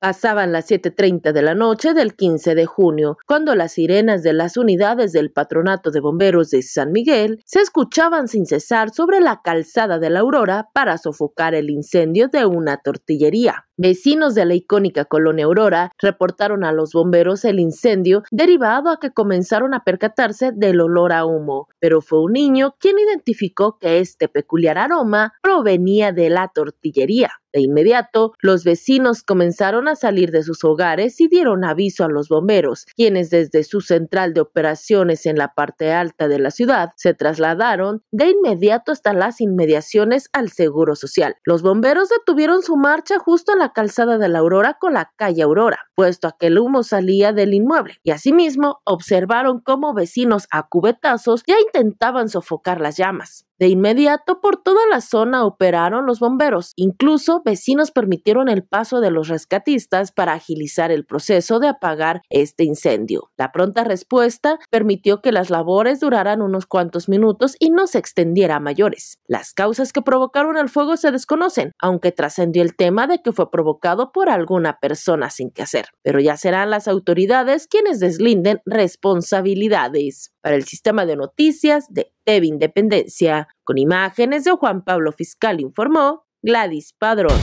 Pasaban las 7.30 de la noche del 15 de junio, cuando las sirenas de las unidades del Patronato de Bomberos de San Miguel se escuchaban sin cesar sobre la calzada de la Aurora para sofocar el incendio de una tortillería. Vecinos de la icónica colonia Aurora reportaron a los bomberos el incendio derivado a que comenzaron a percatarse del olor a humo, pero fue un niño quien identificó que este peculiar aroma provenía de la tortillería. De inmediato, los vecinos comenzaron a salir de sus hogares y dieron aviso a los bomberos, quienes desde su central de operaciones en la parte alta de la ciudad se trasladaron de inmediato hasta las inmediaciones al Seguro Social. Los bomberos detuvieron su marcha justo la calzada de la Aurora con la calle Aurora, puesto a que el humo salía del inmueble, y asimismo observaron cómo vecinos a cubetazos ya intentaban sofocar las llamas. De inmediato por toda la zona operaron los bomberos. Incluso vecinos permitieron el paso de los rescatistas para agilizar el proceso de apagar este incendio. La pronta respuesta permitió que las labores duraran unos cuantos minutos y no se extendiera a mayores. Las causas que provocaron el fuego se desconocen, aunque trascendió el tema de que fue provocado por alguna persona sin que hacer. Pero ya serán las autoridades quienes deslinden responsabilidades para el sistema de noticias de TV Independencia. Con imágenes de Juan Pablo Fiscal informó Gladys Padrón.